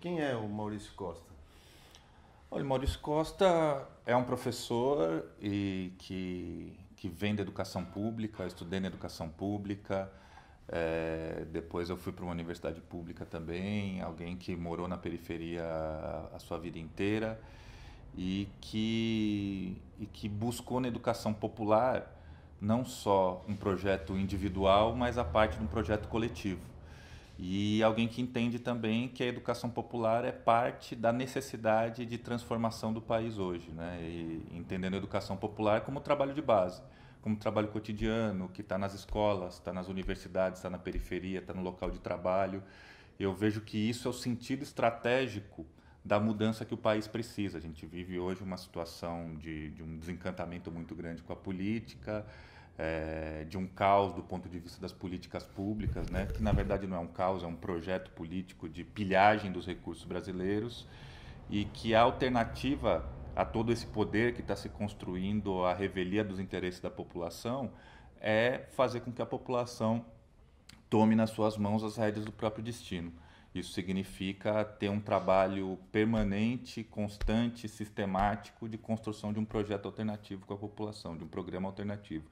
Quem é o Maurício Costa? Olha, Maurício Costa é um professor e que, que vem da educação pública, estudei na educação pública, é, depois eu fui para uma universidade pública também, alguém que morou na periferia a, a sua vida inteira e que, e que buscou na educação popular não só um projeto individual, mas a parte de um projeto coletivo. E alguém que entende também que a educação popular é parte da necessidade de transformação do país hoje, né? E entendendo a educação popular como trabalho de base, como trabalho cotidiano, que está nas escolas, está nas universidades, está na periferia, está no local de trabalho. Eu vejo que isso é o sentido estratégico da mudança que o país precisa. A gente vive hoje uma situação de, de um desencantamento muito grande com a política, é, de um caos do ponto de vista das políticas públicas, né? que na verdade não é um caos, é um projeto político de pilhagem dos recursos brasileiros, e que a alternativa a todo esse poder que está se construindo, a revelia dos interesses da população, é fazer com que a população tome nas suas mãos as rédeas do próprio destino. Isso significa ter um trabalho permanente, constante, sistemático de construção de um projeto alternativo com a população, de um programa alternativo.